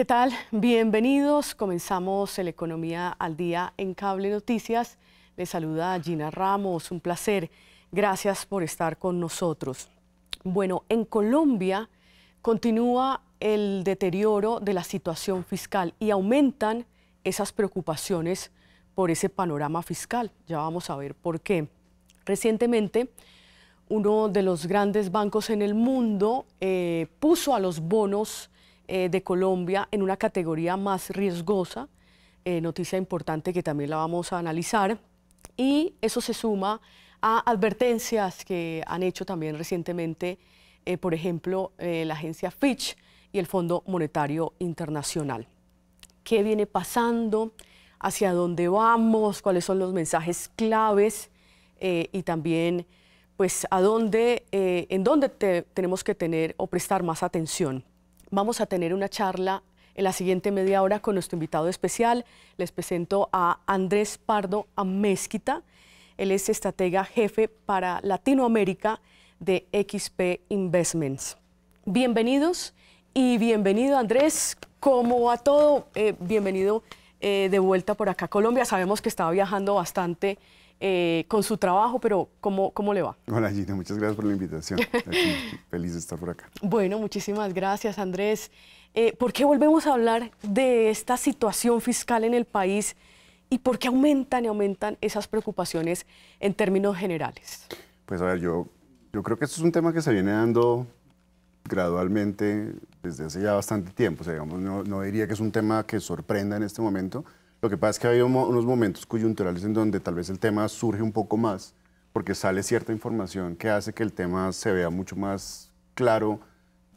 ¿Qué tal? Bienvenidos. Comenzamos el Economía al Día en Cable Noticias. Les saluda Gina Ramos. Un placer. Gracias por estar con nosotros. Bueno, en Colombia continúa el deterioro de la situación fiscal y aumentan esas preocupaciones por ese panorama fiscal. Ya vamos a ver por qué. Recientemente, uno de los grandes bancos en el mundo eh, puso a los bonos eh, de Colombia en una categoría más riesgosa, eh, noticia importante que también la vamos a analizar, y eso se suma a advertencias que han hecho también recientemente, eh, por ejemplo, la agencia Fitch y el Fondo Monetario Internacional. ¿Qué viene pasando? ¿Hacia dónde vamos? ¿Cuáles son los mensajes claves? y también pues en dónde tenemos que tener o prestar más atención vamos a tener una charla en la siguiente media hora con nuestro invitado especial. Les presento a Andrés Pardo Mézquita, Él es estratega jefe para Latinoamérica de XP Investments. Bienvenidos y bienvenido Andrés. Como a todo? Eh, bienvenido eh, de vuelta por acá a Colombia. Sabemos que estaba viajando bastante eh, con su trabajo, pero ¿cómo, ¿cómo le va? Hola Gina, muchas gracias por la invitación. Feliz de estar por acá. Bueno, muchísimas gracias Andrés. Eh, ¿Por qué volvemos a hablar de esta situación fiscal en el país y por qué aumentan y aumentan esas preocupaciones en términos generales? Pues a ver, yo, yo creo que esto es un tema que se viene dando gradualmente desde hace ya bastante tiempo. no, no diría que es un tema que sorprenda en este momento, lo que pasa es que ha habido unos momentos coyunturales en donde tal vez el tema surge un poco más, porque sale cierta información que hace que el tema se vea mucho más claro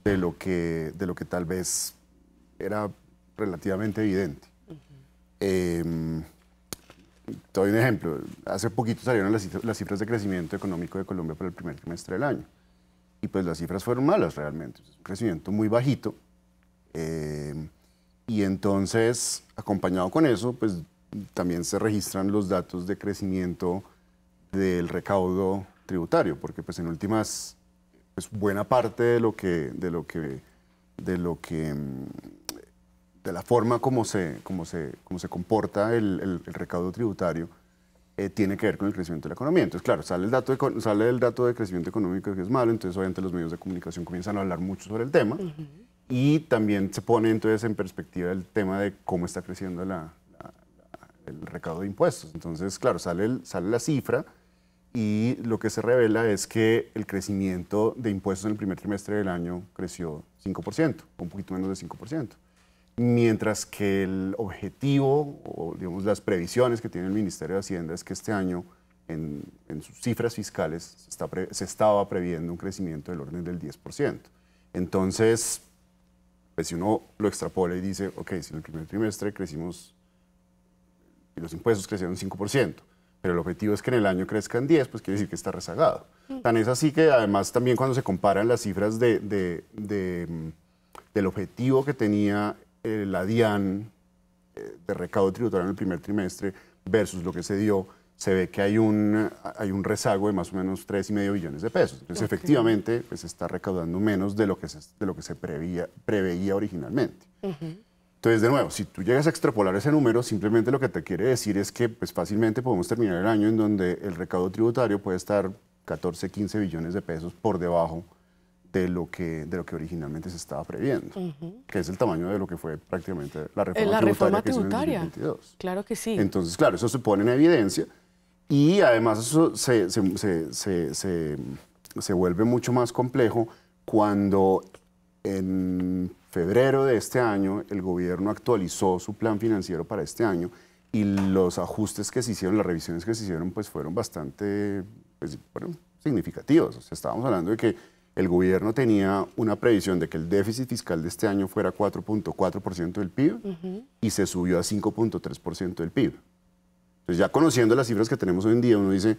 de lo que, de lo que tal vez era relativamente evidente. Em, doy un ejemplo. Hace poquito salieron las cifras, de crecimiento económico de Colombia para el primer trimestre del año. Y pues las cifras fueron malas realmente. un crecimiento muy bajito. Em, y entonces, acompañado con eso, pues también se registran los datos de crecimiento del recaudo tributario, porque pues en últimas, pues buena parte de lo que, de lo que, de lo que, de la forma como se, como se, se comporta el, el, recaudo tributario, eh, tiene que ver con el crecimiento de la economía. Entonces, claro, sale el, dato de, sale el dato de crecimiento económico que es malo, entonces obviamente los medios de comunicación comienzan a hablar mucho sobre el tema. Y también se pone entonces en perspectiva el tema de cómo está creciendo la, el recado de impuestos. Entonces, claro, sale, sale la cifra y lo que se revela es que el crecimiento de impuestos en el primer trimestre del año creció 5%, un poquito menos de 5%, mientras que el objetivo o digamos las previsiones que tiene el Ministerio de Hacienda es que este año en, sus cifras fiscales se, se estaba previendo un crecimiento del orden del 10%. Entonces, pues si uno lo extrapola y dice, ok, si en el primer trimestre crecimos y los impuestos crecieron 5%, pero el objetivo es que en el año crezcan 10, pues quiere decir que está rezagado. Mm. Tan es así que además también cuando se comparan las cifras mm, del objetivo que tenía eh, la DIAN eh, de recaudo tributario en el primer trimestre versus lo que se dio, se ve que hay un, hay un rezago de más o menos 3,5 billones de pesos. Entonces, efectivamente, pues, se está recaudando menos de lo que se, de lo que se preveía originalmente. Entonces, de nuevo, si tú llegas a extrapolar ese número, simplemente lo que te quiere decir es que pues, fácilmente podemos terminar el año en donde el recaudo tributario puede estar 14, 15 billones de pesos por debajo de lo que, de lo que originalmente se estaba previendo, que es el tamaño de lo que fue prácticamente la eh, reforma tributaria. Reforma 2022. Claro que sí. Entonces, claro, eso se pone en evidencia y además eso se, se, se, se vuelve mucho más complejo cuando en febrero de este año el gobierno actualizó su plan financiero para este año y los ajustes que se hicieron, las revisiones que se hicieron, pues fueron bastante pues, estábamos hablando de que el gobierno tenía una previsión de que el déficit fiscal de este año fuera 4.4% del PIB y se subió a 5.3% del PIB. Entonces, pues ya conociendo las cifras que tenemos hoy en día, uno dice,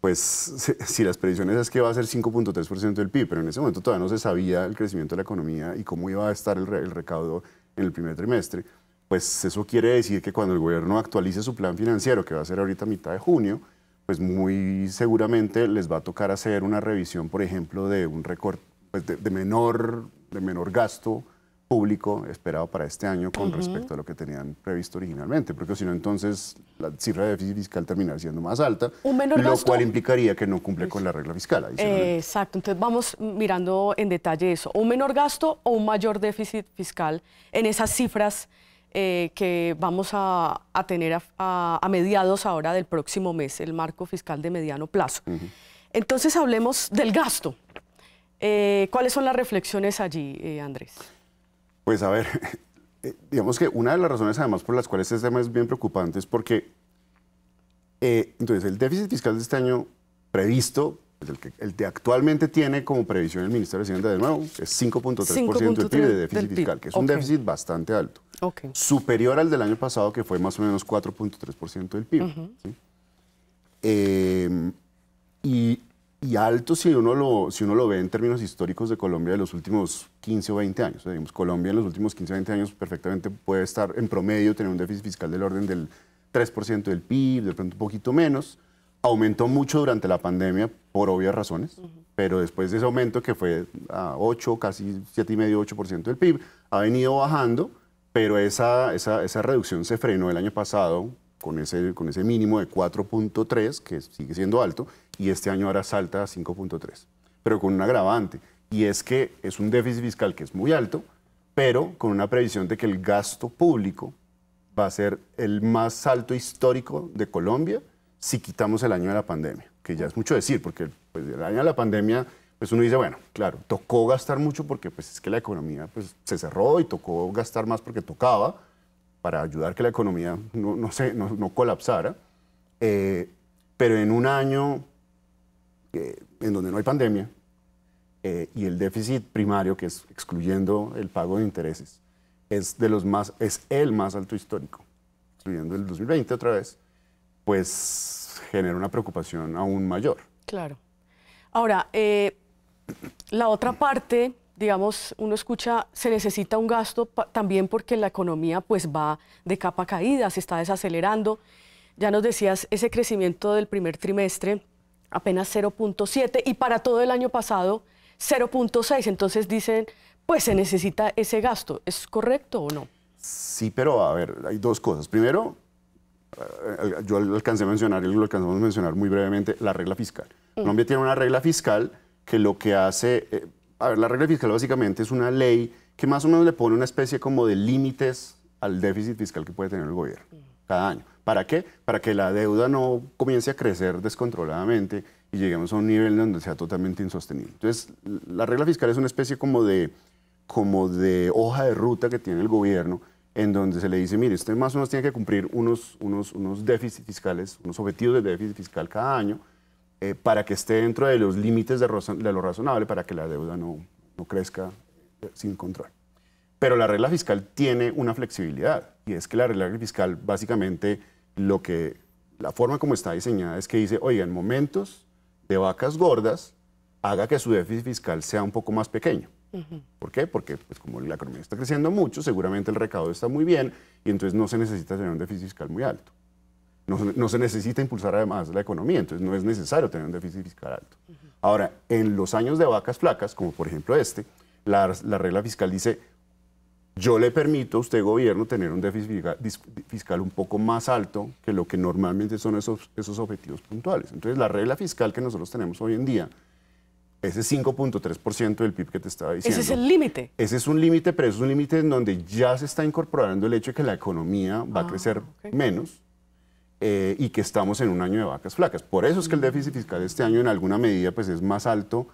pues si las predicciones es que va a ser 5.3% del PIB, pero en ese momento todavía no se sabía el crecimiento de la economía y cómo iba a estar el, recaudo en el primer trimestre, pues eso quiere decir que cuando el gobierno actualice su plan financiero, que va a ser ahorita a mitad de junio, pues muy seguramente les va a tocar hacer una revisión, por ejemplo, de un recorte pues, de, menor, de menor gasto público esperado para este año con respecto a lo que tenían previsto originalmente, porque si no entonces la cifra de déficit fiscal terminará siendo más alta, lo cual implicaría que no cumple con la pues, regla fiscal. exacto, entonces vamos mirando en detalle eso. ¿Un menor gasto o un mayor déficit fiscal en esas cifras eh, que vamos a, tener a, mediados ahora del próximo mes, el marco fiscal de mediano plazo? Entonces hablemos del gasto. Eh, ¿Cuáles son las reflexiones allí, eh, Andrés? Pues a ver, eh, digamos que una de las razones además por las cuales este tema es bien preocupante es porque eh, entonces el déficit fiscal de este año previsto, pues, el, que, el actualmente tiene como previsión el Ministerio de Hacienda de nuevo, es 5.3% del PIB de déficit fiscal, que es un déficit bastante alto, superior al del año pasado que fue más o menos 4.3% del PIB. Eh, y y alto si uno, lo, si uno lo ve en términos históricos de Colombia de los últimos 15 o 20 años. Digamos, Colombia en los últimos 15 o 20 años perfectamente puede estar en promedio, tener un déficit fiscal del orden del 3% del PIB, de pronto un poquito menos. Aumentó mucho durante la pandemia por obvias razones, pero después de ese aumento que fue a 8, casi 7,5, 8% del PIB, ha venido bajando, pero esa, esa, esa reducción se frenó el año pasado con ese, con ese mínimo de 4.3, que sigue siendo alto, y este año ahora salta a 5.3, pero con un agravante, y es que es un déficit fiscal que es muy alto, pero con una previsión de que el gasto público va a ser el más alto histórico de Colombia si quitamos el año de la pandemia, que ya es mucho decir, porque pues, el año de la pandemia, pues uno dice, bueno, claro, tocó gastar mucho porque pues es que la economía pues, se cerró y tocó gastar más porque tocaba para ayudar que la economía no, no, se, no, no colapsara, eh, pero en un año en donde no hay pandemia, eh, y el déficit primario, que es excluyendo el pago de intereses, es, de los más, es el más alto histórico, excluyendo el 2020 otra vez, pues genera una preocupación aún mayor. Claro. Ahora, eh, la otra parte, digamos, uno escucha, se necesita un gasto también porque la economía pues va de capa caída, se está desacelerando. Ya nos decías ese crecimiento del primer trimestre, apenas 0.7 y para todo el año pasado 0.6. Entonces dicen, pues se necesita ese gasto. ¿Es correcto o no? Sí, pero a ver, hay dos cosas. Primero, eh, eh, yo alcancé a mencionar y lo alcanzamos a mencionar muy brevemente, la regla fiscal. Mm. Colombia tiene una regla fiscal que lo que hace, eh, a ver, la regla fiscal básicamente es una ley que más o menos le pone una especie como de límites al déficit fiscal que puede tener el gobierno mm. cada año. ¿Para qué? Para que la deuda no comience a crecer descontroladamente y lleguemos a un nivel donde sea totalmente insostenible. Entonces, la regla fiscal es una especie como de, como de hoja de ruta que tiene el gobierno, en donde se le dice, mire, usted más o menos tiene que cumplir unos, unos, unos déficits fiscales, unos objetivos de déficit fiscal cada año, eh, para que esté dentro de los límites de, de, lo razonable, para que la deuda no, no crezca eh, sin control. Pero la regla fiscal tiene una flexibilidad, y es que la regla fiscal básicamente lo que, la forma como está diseñada es que dice, oiga, en momentos de vacas gordas, haga que su déficit fiscal sea un poco más pequeño. ¿Por qué? Porque pues, como la economía está creciendo mucho, seguramente el recaudo está muy bien y entonces no se necesita tener un déficit fiscal muy alto. No, no se necesita impulsar además la economía, entonces no es necesario tener un déficit fiscal alto. Ahora, en los años de vacas flacas, como por ejemplo este, la, la regla fiscal dice yo le permito a usted, gobierno, tener un déficit fiscal un poco más alto que lo que normalmente son esos, esos objetivos puntuales. Entonces, la regla fiscal que nosotros tenemos hoy en día, ese 5.3% del PIB que te estaba diciendo. Ese es el límite. Ese es un límite, pero es un límite en donde ya se está incorporando el hecho de que la economía va a ah, crecer menos eh, y que estamos en un año de vacas flacas. Por eso es que el déficit fiscal de este año en alguna medida pues, es más alto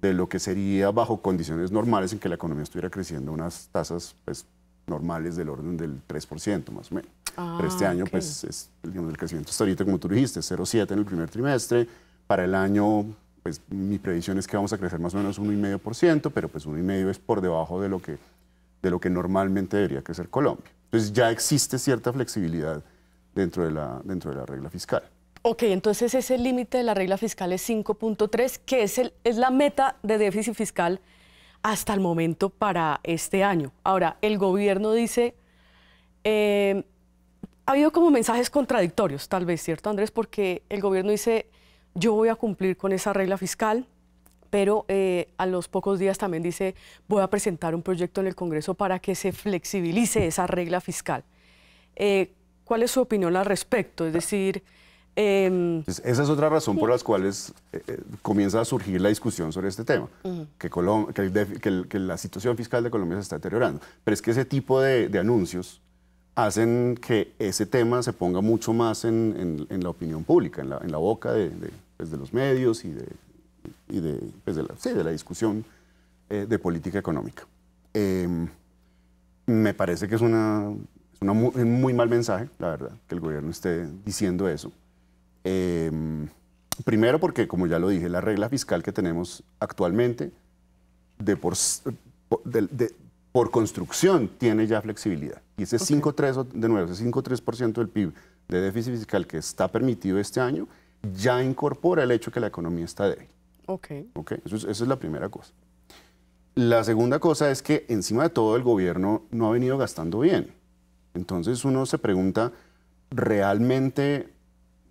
de lo que sería bajo condiciones normales en que la economía estuviera creciendo unas tasas pues, normales del orden del 3% más o menos. Pero este ah, año, pues, es, el crecimiento ahorita, como tú dijiste, 0,7 en el primer trimestre. Para el año, pues mi previsión es que vamos a crecer más o menos 1,5%, pero pues 1,5% es por debajo de lo, que, de lo que normalmente debería crecer Colombia. Entonces ya existe cierta flexibilidad dentro de la, dentro de la regla fiscal. Ok, entonces ese límite de la regla fiscal es 5.3, que es, el, es la meta de déficit fiscal hasta el momento para este año. Ahora, el gobierno dice, em, ha habido como mensajes contradictorios, tal vez, ¿cierto, Andrés? Porque el gobierno dice, yo voy a cumplir con esa regla fiscal, pero eh, a los pocos días también dice, voy a presentar un proyecto en el Congreso para que se flexibilice esa regla fiscal. Eh, ¿Cuál es su opinión al respecto? Es decir... Em, esa es otra razón por las cuales eh, eh, comienza a surgir la discusión sobre este tema, que, la situación fiscal de Colombia se está deteriorando. Pero es que ese tipo de, anuncios hacen que ese tema se ponga mucho más en, la opinión pública, en la, boca pues, de, los medios y de, pues, la, discusión eh, de política económica. Em, me parece que es, una, un muy mal mensaje, la verdad, que el gobierno esté diciendo eso. Em, primero porque, como ya lo dije, la regla fiscal que tenemos actualmente de por, por construcción tiene ya flexibilidad. Y ese 5,3% de nuevo, ese 5,3% del PIB de déficit fiscal que está permitido este año ya incorpora el hecho que la economía está débil. Ok. Ok, Eso, es, es la primera cosa. La segunda cosa es que encima de todo el gobierno no ha venido gastando bien. Entonces uno se pregunta, ¿realmente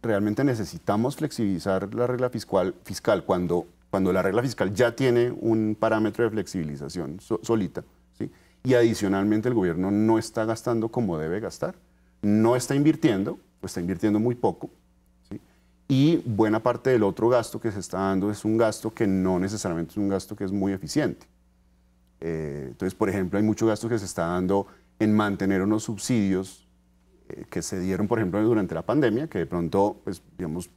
realmente necesitamos flexibilizar la regla fiscal, fiscal cuando, cuando la regla fiscal ya tiene un parámetro de flexibilización solita. ¿sí? Y adicionalmente el gobierno no está gastando como debe gastar, no está invirtiendo, pues está invirtiendo muy poco. ¿sí? Y buena parte del otro gasto que se está dando es un gasto que no necesariamente es un gasto que es muy eficiente. Eh, entonces, por ejemplo, hay mucho gasto que se está dando en mantener unos subsidios que se dieron, por ejemplo, durante la pandemia, que de pronto, pues, digamos,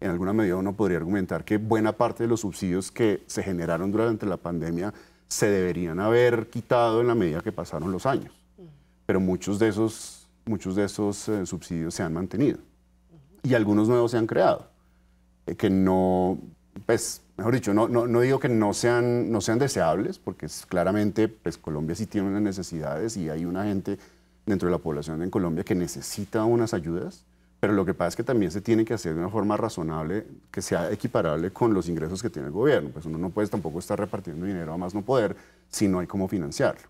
en alguna medida uno podría argumentar que buena parte de los subsidios que se generaron durante la pandemia se deberían haber quitado en la medida que pasaron los años. Pero muchos de esos, muchos de esos eh, subsidios se han mantenido y algunos nuevos se han creado, eh, que no, pues, mejor dicho, no, no, digo que no sean, no sean deseables, porque claramente pues, Colombia sí tiene unas necesidades y hay una gente dentro de la población en Colombia que necesita unas ayudas, pero lo que pasa es que también se tiene que hacer de una forma razonable, que sea equiparable con los ingresos que tiene el gobierno. Pues uno no puede tampoco estar repartiendo dinero a más no poder si no hay cómo financiarlo.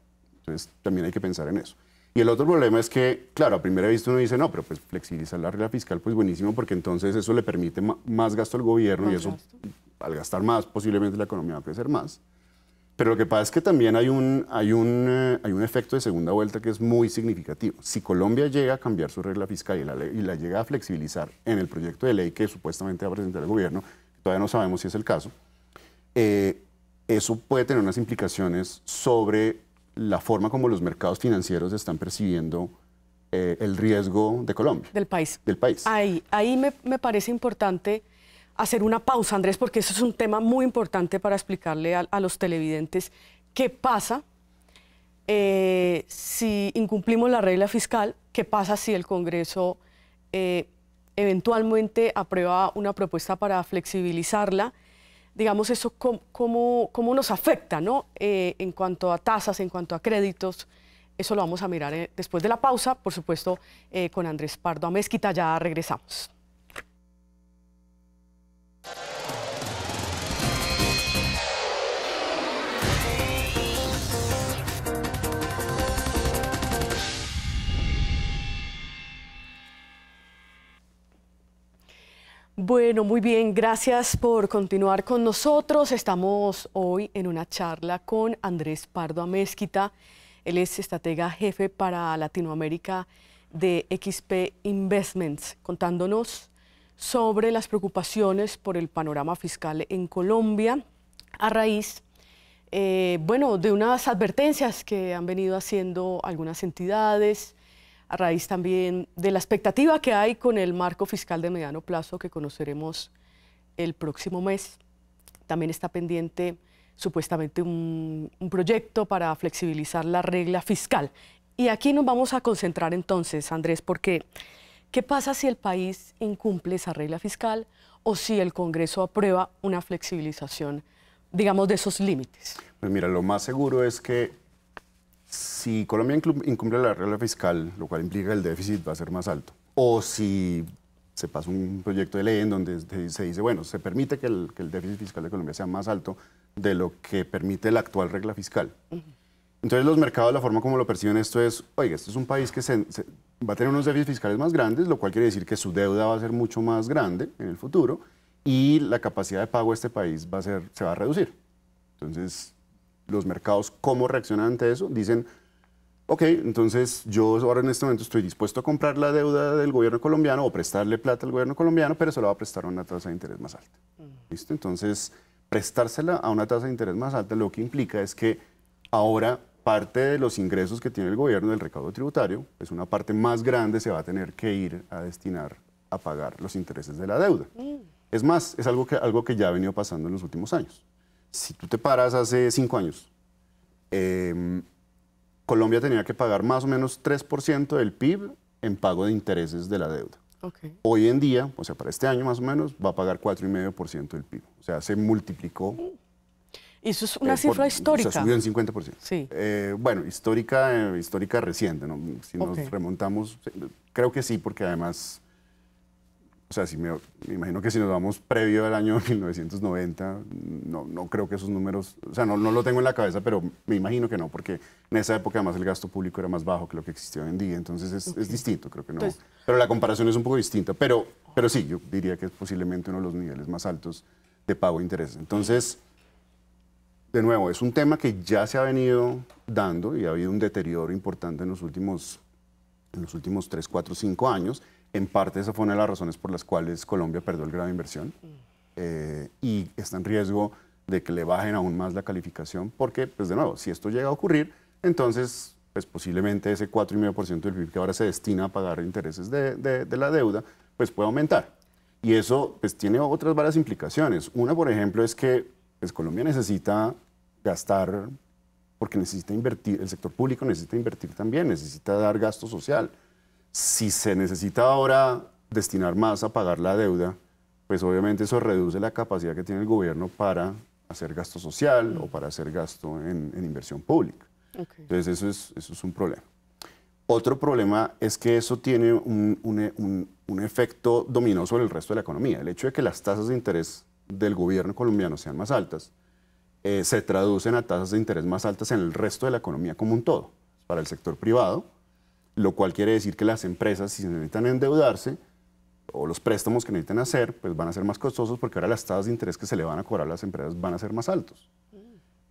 Entonces también hay que pensar en eso. Y el otro problema es que, claro, a primera vista uno dice, no, pero pues flexibilizar la regla fiscal, pues buenísimo, porque entonces eso le permite más gasto al gobierno y eso, al gastar más, posiblemente la economía va a crecer más. Pero lo que pasa es que también hay un, hay, un, eh, hay un efecto de segunda vuelta que es muy significativo. Si Colombia llega a cambiar su regla fiscal y la, y la llega a flexibilizar en el proyecto de ley que supuestamente va a presentar el gobierno, todavía no sabemos si es el caso, eh, eso puede tener unas implicaciones sobre la forma como los mercados financieros están percibiendo eh, el riesgo de Colombia. Del país. Del país. Ahí, ahí me, me parece importante hacer una pausa, Andrés, porque eso es un tema muy importante para explicarle a, los televidentes qué pasa eh, si incumplimos la regla fiscal, qué pasa si el Congreso eh, eventualmente aprueba una propuesta para flexibilizarla. Digamos, eso cómo, nos afecta, ¿no? Eh, en cuanto a tasas, en cuanto a créditos. Eso lo vamos a mirar después de la pausa, por supuesto, con Andrés Pardo Mesquita. Ya regresamos. Bueno, muy bien, gracias por continuar con nosotros. Estamos hoy en una charla con Andrés Pardo Amézquita, Él es estratega jefe para Latinoamérica de XP Investments, contándonos sobre las preocupaciones por el panorama fiscal en Colombia a raíz eh, bueno, de unas advertencias que han venido haciendo algunas entidades, a raíz también de la expectativa que hay con el marco fiscal de mediano plazo que conoceremos el próximo mes. También está pendiente supuestamente un, proyecto para flexibilizar la regla fiscal. Y aquí nos vamos a concentrar entonces, Andrés, porque ¿qué pasa si el país incumple esa regla fiscal o si el Congreso aprueba una flexibilización, digamos, de esos límites? Pues mira, lo más seguro es que si Colombia incumple la regla fiscal, lo cual implica que el déficit va a ser más alto, o si se pasa un proyecto de ley en donde se dice, bueno, se permite que el, déficit fiscal de Colombia sea más alto de lo que permite la actual regla fiscal. Entonces los mercados, la forma como lo perciben esto es, oiga, esto es un país que va a tener unos déficits fiscales más grandes, lo cual quiere decir que su deuda va a ser mucho más grande en el futuro y la capacidad de pago de este país va a ser, se va a reducir. Entonces, los mercados cómo reaccionan ante eso. Dicen, ok, entonces yo ahora en este momento estoy dispuesto a comprar la deuda del gobierno colombiano o prestarle plata al gobierno colombiano, pero se lo va a prestar a una tasa de interés más alta. Mm. Entonces, prestársela a una tasa de interés más alta lo que implica es que ahora parte de los ingresos que tiene el gobierno del recaudo tributario, es pues una parte más grande se va a tener que ir a destinar a pagar los intereses de la deuda. Mm. Es más, es algo que, algo que ya ha venido pasando en los últimos años si tú te paras hace cinco años, eh, Colombia tenía que pagar más o menos 3% del PIB en pago de intereses de la deuda. Hoy en día, o sea, para este año más o menos, va a pagar 4,5% del PIB. O sea, se multiplicó. Eso es eh, una cifra histórica. O subió en 50%. Sí. Eh, bueno, histórica, eh, histórica reciente, ¿no? Si nos remontamos, eh, creo que sí, porque además o sea, si me, imagino que si nos vamos previo al año 1990, no, no creo que esos números, o sea, no, no, lo tengo en la cabeza, pero me imagino que no, porque en esa época además el gasto público era más bajo que lo que existía hoy en día, entonces es, es distinto, creo que no. pero la comparación es un poco distinta, pero, pero sí, yo diría que es posiblemente uno de los niveles más altos de pago de intereses. Entonces, de nuevo, es un tema que ya se ha venido dando y ha habido un deterioro importante en los últimos, en los últimos 3, 4, 5 años en parte esa fue una de las razones por las cuales Colombia perdió el grado de inversión eh, y está en riesgo de que le bajen aún más la calificación porque, pues de nuevo, si esto llega a ocurrir, entonces pues posiblemente ese 4,5% del PIB que ahora se destina a pagar intereses de, la deuda, pues puede aumentar. Y eso pues tiene otras varias implicaciones. Una, por ejemplo, es que pues, Colombia necesita gastar porque necesita invertir, el sector público necesita invertir también, necesita dar gasto social si se necesita ahora destinar más a pagar la deuda, pues obviamente eso reduce la capacidad que tiene el gobierno para hacer gasto social o para hacer gasto en, inversión pública. Entonces eso es, un problema. Otro problema es que eso tiene un, efecto dominó sobre el resto de la economía. El hecho de que las tasas de interés del gobierno colombiano sean más altas eh, se traducen a tasas de interés más altas en el resto de la economía como un todo, para el sector privado, lo cual quiere decir que las empresas, si necesitan endeudarse, o los préstamos que necesitan hacer, pues van a ser más costosos porque ahora las tasas de interés que se le van a cobrar a las empresas van a ser más altos.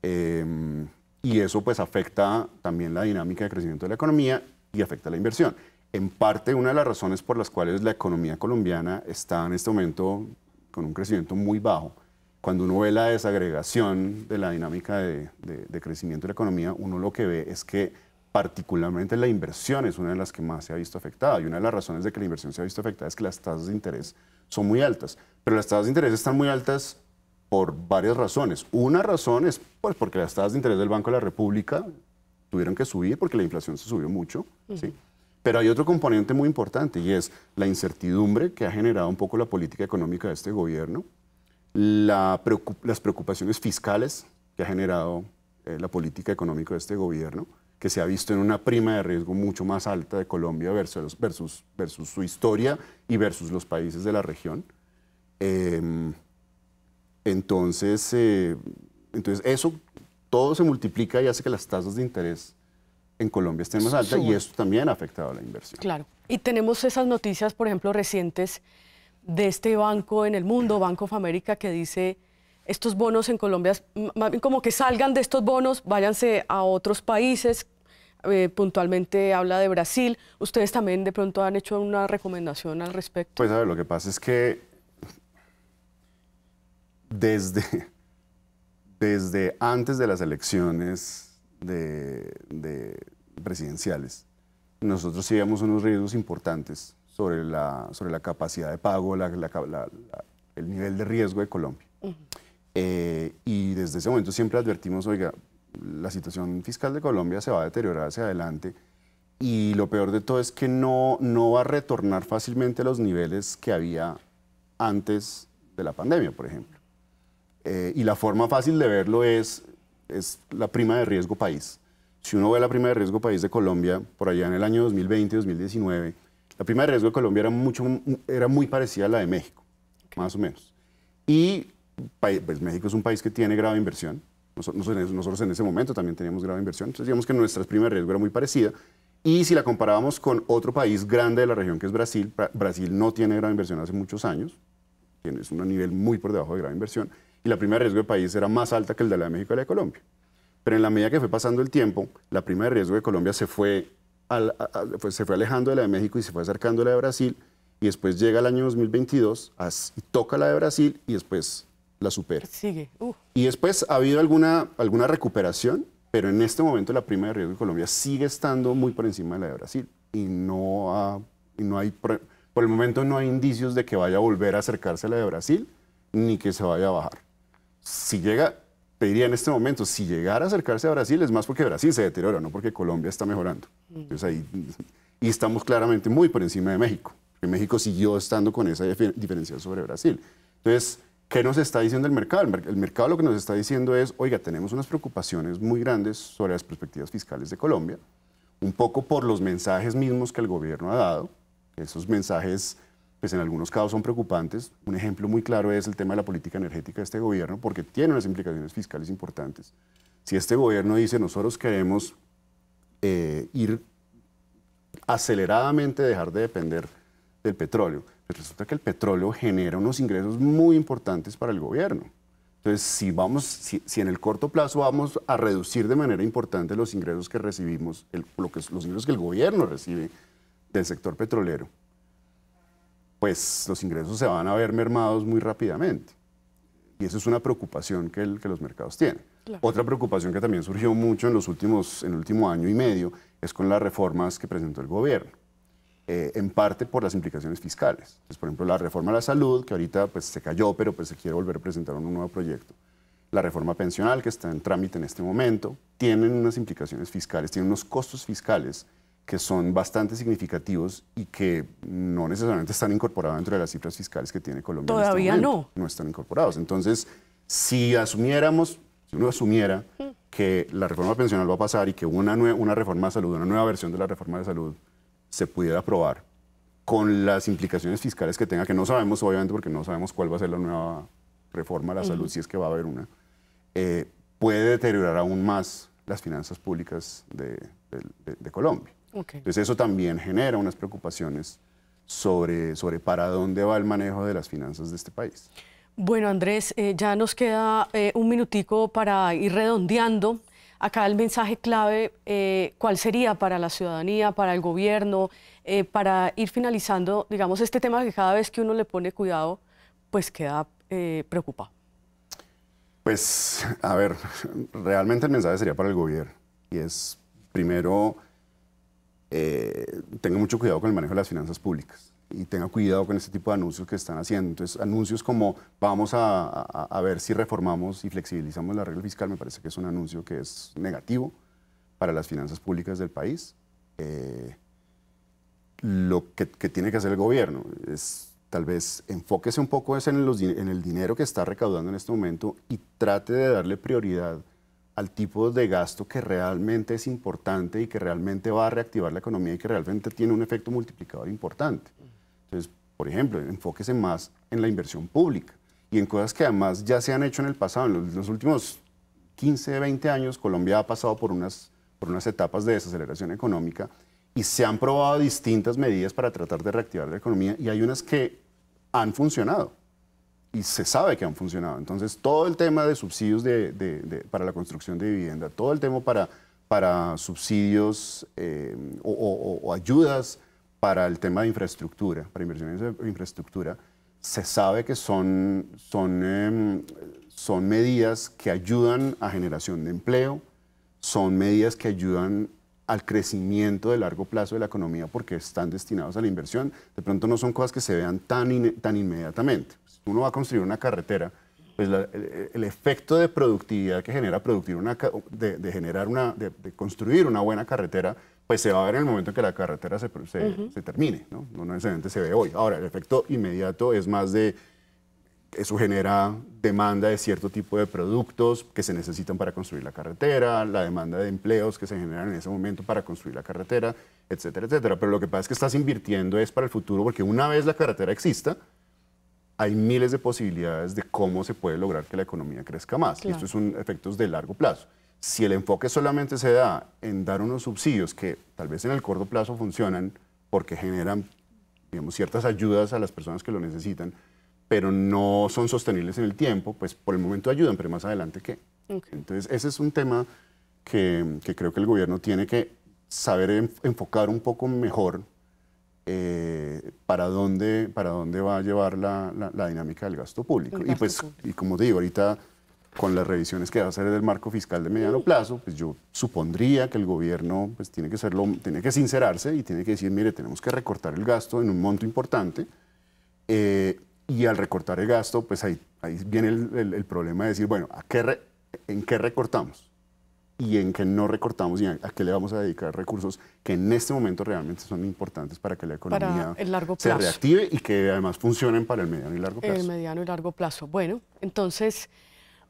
Em, y eso pues afecta también la dinámica de crecimiento de la economía y afecta la inversión. En parte una de las razones por las cuales la economía colombiana está en este momento con un crecimiento muy bajo, cuando uno ve la desagregación de la dinámica de, de crecimiento de la economía, uno lo que ve es que particularmente la inversión es una de las que más se ha visto afectada. Y una de las razones de que la inversión se ha visto afectada es que las tasas de interés son muy altas. Pero las tasas de interés están muy altas por varias razones. Una razón es pues, porque las tasas de interés del Banco de la República tuvieron que subir porque la inflación se subió mucho. ¿sí? Pero hay otro componente muy importante y es la incertidumbre que ha generado un poco la política económica de este gobierno, las preocupaciones fiscales que ha generado eh, la política económica de este gobierno que se ha visto en una prima de riesgo mucho más alta de Colombia versus, versus, versus su historia y versus los países de la región. Em, entonces, eh, entonces, eso todo se multiplica y hace que las tasas de interés en Colombia estén más altas y eso también ha afectado a la inversión. Claro. Y tenemos esas noticias, por ejemplo, recientes de este banco en el mundo, Banco of America, que dice estos bonos en Colombia, como que salgan de estos bonos, váyanse a otros países, eh, puntualmente habla de Brasil. ¿Ustedes también de pronto han hecho una recomendación al respecto? Pues a ver, lo que pasa es que desde, antes de las elecciones de, presidenciales, nosotros teníamos unos riesgos importantes sobre la, capacidad de pago, el nivel de riesgo de Colombia. Eh, y desde ese momento siempre advertimos, oiga, la situación fiscal de Colombia se va a deteriorar hacia adelante y lo peor de todo es que no, no va a retornar fácilmente a los niveles que había antes de la pandemia, por ejemplo. Eh, y la forma fácil de verlo es, es la prima de riesgo país. Si uno ve la prima de riesgo país de Colombia, por allá en el año 2020-2019, la prima de riesgo de Colombia era, mucho, era muy parecida a la de México, más o menos. Y pues México es un país que tiene grave inversión. Nosotros, nosotros en ese momento también teníamos grave inversión. Entonces digamos que nuestra prima de riesgo era muy parecida. Y si la comparábamos con otro país grande de la región que es Brasil, Brasil no tiene grave inversión hace muchos años, tiene, es un nivel muy por debajo de grave inversión, y la prima de riesgo del país era más alta que el de la de México y la de Colombia. Pero en la medida que fue pasando el tiempo, la prima de riesgo de Colombia se fue, se fue alejando de la de México y se fue acercando a la de Brasil, y después llega el año 2022 toca la de Brasil y después la supera. Sigue. Y después ha habido alguna, alguna recuperación, pero en este momento la prima de riesgo de Colombia sigue estando muy por encima de la de Brasil y no, y no hay, por el momento no hay indicios de que vaya a volver a acercarse a la de Brasil ni que se vaya a bajar. Si llega, te diría en este momento, si llegara a acercarse a Brasil es más porque Brasil se deteriora, no porque Colombia está mejorando. Mm. Entonces ahí y estamos claramente muy por encima de México. México siguió estando con esa diferencia sobre Brasil. Entonces, ¿Qué nos está diciendo el mercado? El mercado lo que nos está diciendo es, oiga, tenemos unas preocupaciones muy grandes sobre las perspectivas fiscales de Colombia, un poco por los mensajes mismos que el gobierno ha dado. Esos mensajes, pues en algunos casos son preocupantes. Un ejemplo muy claro es el tema de la política energética de este gobierno, porque tiene unas implicaciones fiscales importantes. Si este gobierno dice, nosotros queremos eh, ir aceleradamente, dejar de depender del petróleo. Pues resulta que el petróleo genera unos ingresos muy importantes para el gobierno. Entonces, si, vamos, si, en el corto plazo vamos a reducir de manera importante los ingresos que recibimos, lo que, los ingresos que el gobierno recibe del sector petrolero, pues los ingresos se van a ver mermados muy rápidamente. Y eso es una preocupación que, el, que los mercados tienen. Otra preocupación que también surgió mucho en los últimos, en el último año y medio es con las reformas que presentó el gobierno. Eh, en parte por las implicaciones fiscales. por ejemplo, la reforma a la salud, que ahorita pues, se cayó, pero pues, se quiere volver a presentar un nuevo proyecto. La reforma pensional, que está en trámite en este momento, tienen unas implicaciones fiscales, tienen unos costos fiscales que son bastante significativos y que no necesariamente están incorporados dentro de las cifras fiscales que tiene Colombia. Este Todavía no. No están incorporados. Entonces, si asumiéramos, si uno asumiera hmm. que la reforma pensional va a pasar y que una, una reforma de salud, una nueva versión de la reforma de salud se pudiera aprobar con las implicaciones fiscales que tenga, que no sabemos obviamente porque no sabemos cuál va a ser la nueva reforma a la salud, si es que va a haber una, eh, puede deteriorar aún más las finanzas públicas de, Colombia. Entonces eso también genera unas preocupaciones sobre, sobre para dónde va el manejo de las finanzas de este país. Bueno, Andrés, eh, ya nos queda eh, un minutico para ir redondeando acá el mensaje clave, eh, ¿cuál sería para la ciudadanía, para el gobierno, eh, para ir finalizando, digamos, este tema que cada vez que uno le pone cuidado, pues queda eh, preocupado? Pues, a ver, realmente el mensaje sería para el gobierno, y es, primero, tenga mucho cuidado con el manejo de las finanzas públicas y tenga cuidado con este tipo de anuncios que están haciendo. Entonces, anuncios como vamos a, ver si reformamos y flexibilizamos la regla fiscal, me parece que es un anuncio que es negativo para las finanzas públicas del país. Eh, lo que, tiene que hacer el gobierno es tal vez enfóquese un poco en, en el dinero que está recaudando en este momento y trate de darle prioridad al tipo de gasto que realmente es importante y que realmente va a reactivar la economía y que realmente tiene un efecto multiplicador importante. Entonces, por ejemplo, enfóquese más en la inversión pública y en cosas que además ya se han hecho en el pasado. En los, últimos 15, 20 años, Colombia ha pasado por unas, por unas etapas de desaceleración económica y se han probado distintas medidas para tratar de reactivar la economía y hay unas que han funcionado y se sabe que han funcionado. Entonces, todo el tema de subsidios para la construcción de vivienda, todo el tema para, para subsidios eh, o, o, ayudas para el tema de infraestructura, para inversiones de infraestructura, se sabe que son, son, em, son medidas que ayudan a generación de empleo, son medidas que ayudan al crecimiento de largo plazo de la economía porque están destinados a la inversión. De pronto no son cosas que se vean tan, tan inmediatamente. uno va a construir una carretera, pues el, efecto de productividad que genera producir una, de, generar una, de, de construir una buena carretera pues se va a ver en el momento en que la carretera se, termine, ¿no? No necesariamente se ve hoy. Ahora, el efecto inmediato es más de, eso genera demanda de cierto tipo de productos que se necesitan para construir la carretera, la demanda de empleos que se generan en ese momento para construir la carretera, etcétera, etcétera. Pero lo que pasa es que estás invirtiendo es para el futuro, porque una vez la carretera exista, hay miles de posibilidades de cómo se puede lograr que la economía crezca más. Y esto es un efectos de largo plazo si el enfoque solamente se da en dar unos subsidios que tal vez en el corto plazo funcionan porque generan digamos, ciertas ayudas a las personas que lo necesitan, pero no son sostenibles en el tiempo, pues por el momento ayudan, pero más adelante qué. Entonces, ese es un tema que, creo que el gobierno tiene que saber enfocar un poco mejor eh, para, dónde, para dónde va a llevar la, dinámica del gasto público. y pues, público. y como te digo, ahorita con las revisiones que va a hacer el marco fiscal de mediano mm. plazo, pues yo supondría que el gobierno pues, tiene, que serlo, tiene que sincerarse y tiene que decir, mire, tenemos que recortar el gasto en un monto importante. Eh, y al recortar el gasto, pues ahí, ahí viene el, problema de decir, bueno, ¿a qué ¿en qué recortamos? Y en qué no recortamos y a, qué le vamos a dedicar recursos que en este momento realmente son importantes para que la economía el largo se reactive y que además funcionen para el mediano y largo plazo. El mediano y largo plazo. Bueno, entonces...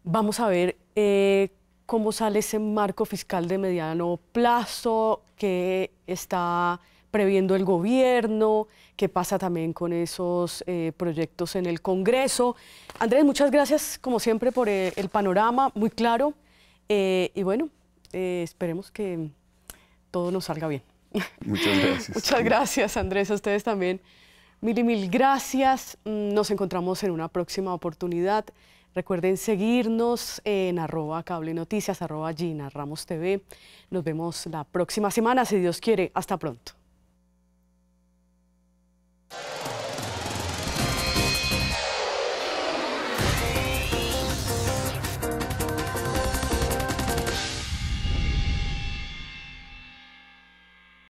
Vamos a ver eh, cómo sale ese marco fiscal de mediano plazo que está previendo el gobierno, qué pasa también con esos eh, proyectos en el Congreso. Andrés, muchas gracias como siempre por eh, el panorama muy claro y bueno, esperemos que todo nos salga bien. Muchas gracias. muchas gracias Andrés, a ustedes también. Mil y mil gracias. Mm, nos encontramos en una próxima oportunidad. Recuerden seguirnos en arroba cable noticias, arroba Gina Ramos TV. Nos vemos la próxima semana, si Dios quiere. Hasta pronto.